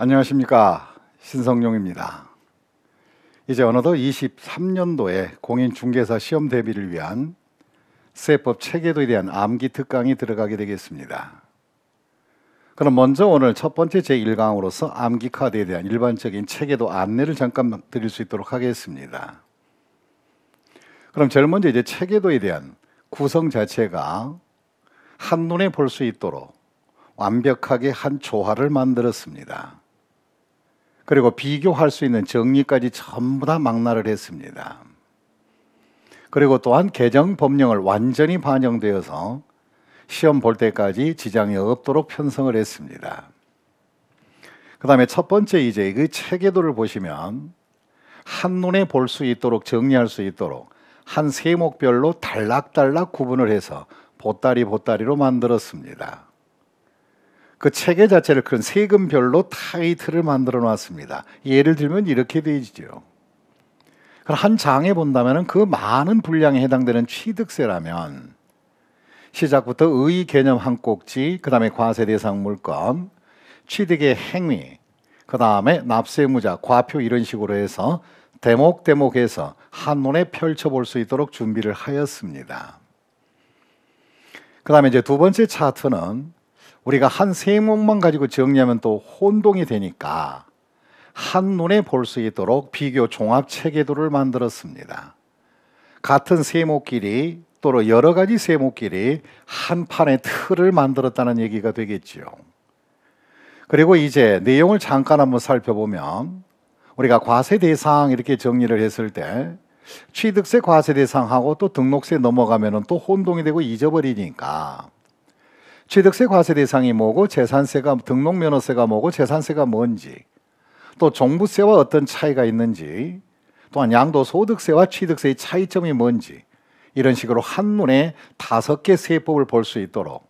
안녕하십니까 신성용입니다. 이제 어느덧 23년도에 공인중개사 시험 대비를 위한 세법 체계도에 대한 암기 특강이 들어가게 되겠습니다. 그럼 먼저 오늘 첫 번째 제1강으로서 암기 카드에 대한 일반적인 체계도 안내를 잠깐 드릴 수 있도록 하겠습니다. 그럼 제일 먼저 이제 체계도에 대한 구성 자체가 한눈에 볼 수 있도록 완벽하게 한 조화를 만들었습니다. 그리고 비교할 수 있는 정리까지 전부 다 망라를 했습니다. 그리고 또한 개정 법령을 완전히 반영되어서 시험 볼 때까지 지장이 없도록 편성을 했습니다. 그다음에 첫 번째 이제 그 체계도를 보시면 한눈에 볼 수 있도록 정리할 수 있도록 한 세목별로 달락달락 구분을 해서 보따리 보따리로 만들었습니다. 그 체계 자체를 그런 세금별로 타이틀을 만들어 놨습니다. 예를 들면 이렇게 되지요. 한 장에 본다면 그 많은 분량에 해당되는 취득세라면 시작부터 의 개념 한 꼭지, 그 다음에 과세 대상 물건, 취득의 행위, 그 다음에 납세의무자, 과표 이런 식으로 해서 대목 대목에서 한눈에 펼쳐볼 수 있도록 준비를 하였습니다. 그 다음에 이제 두 번째 차트는 우리가 한 세목만 가지고 정리하면 또 혼동이 되니까 한눈에 볼 수 있도록 비교 종합 체계도를 만들었습니다. 같은 세목끼리 또는 여러 가지 세목끼리 한 판의 틀을 만들었다는 얘기가 되겠지요. 그리고 이제 내용을 잠깐 한번 살펴보면 우리가 과세 대상 이렇게 정리를 했을 때 취득세 과세 대상하고 또 등록세 넘어가면은 또 혼동이 되고 잊어버리니까 취득세 과세 대상이 뭐고 재산세가 등록면허세가 뭐고 재산세가 뭔지 또 종부세와 어떤 차이가 있는지 또한 양도소득세와 취득세의 차이점이 뭔지 이런 식으로 한눈에 다섯 개 세법을 볼 수 있도록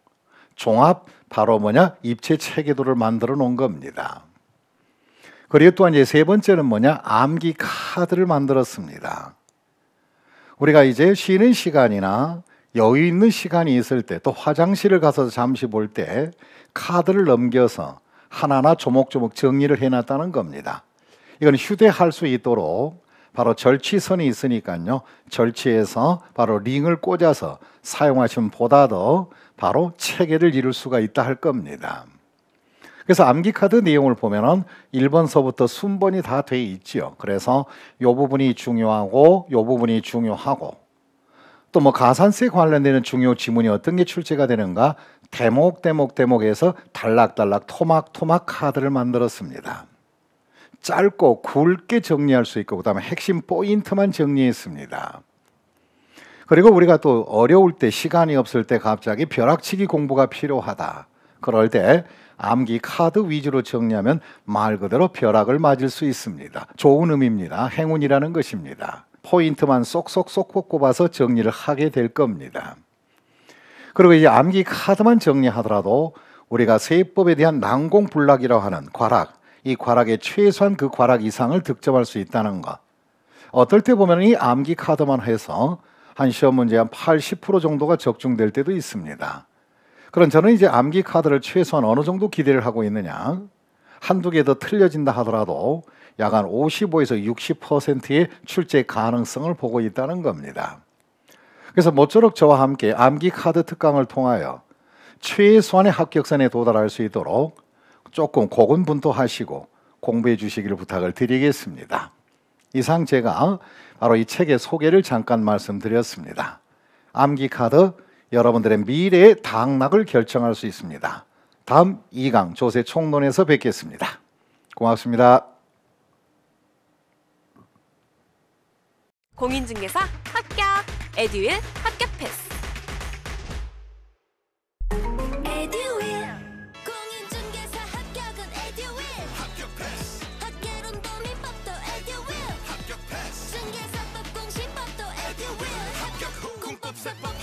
종합 바로 뭐냐 입체 체계도를 만들어 놓은 겁니다. 그리고 또한 이제 세 번째는 뭐냐 암기 카드를 만들었습니다. 우리가 이제 쉬는 시간이나 여유 있는 시간이 있을 때 또 화장실을 가서 잠시 볼 때 카드를 넘겨서 하나하나 조목조목 정리를 해놨다는 겁니다. 이건 휴대할 수 있도록 바로 절취선이 있으니까요. 절취해서 바로 링을 꽂아서 사용하시면 보다 더 바로 체계를 이룰 수가 있다 할 겁니다. 그래서 암기카드 내용을 보면은 1번서부터 순번이 다 돼있죠 그래서 요 부분이 중요하고 요 부분이 중요하고 또뭐 가산세 관련되는 중요 지문이 어떤 게 출제가 되는가 대목 대목 대목에서 달락달락 토막토막 카드를 만들었습니다. 짧고 굵게 정리할 수 있고 그다음에 핵심 포인트만 정리했습니다. 그리고 우리가 또 어려울 때 시간이 없을 때 갑자기 벼락치기 공부가 필요하다. 그럴 때 암기 카드 위주로 정리하면 말 그대로 벼락을 맞을 수 있습니다. 좋은 의미입니다. 행운이라는 것입니다. 포인트만 쏙쏙쏙 꼽아서 정리를 하게 될 겁니다. 그리고 이제 암기 카드만 정리하더라도 우리가 세법에 대한 난공불락이라고 하는 과락, 이 과락의 최소한 그 과락 이상을 득점할 수 있다는 것. 어떨 때 보면 이 암기 카드만 해서 한 시험 문제 한80% 정도가 적중될 때도 있습니다. 그럼 저는 이제 암기 카드를 최소한 어느 정도 기대를 하고 있느냐? 한두 개 더 틀려진다 하더라도 약 한 55에서 60%의 출제 가능성을 보고 있다는 겁니다. 그래서 모쪼록 저와 함께 암기 카드 특강을 통하여 최소한의 합격선에 도달할 수 있도록 조금 고군분투하시고 공부해 주시기를 부탁을 드리겠습니다. 이상 제가 바로 이 책의 소개를 잠깐 말씀드렸습니다. 암기 카드 여러분들의 미래의 당락을 결정할 수 있습니다. 다음 2강 조세 총론에서 뵙겠습니다. 고맙습니다. 공인중개사 합격! 에듀윌 합격 패스! s e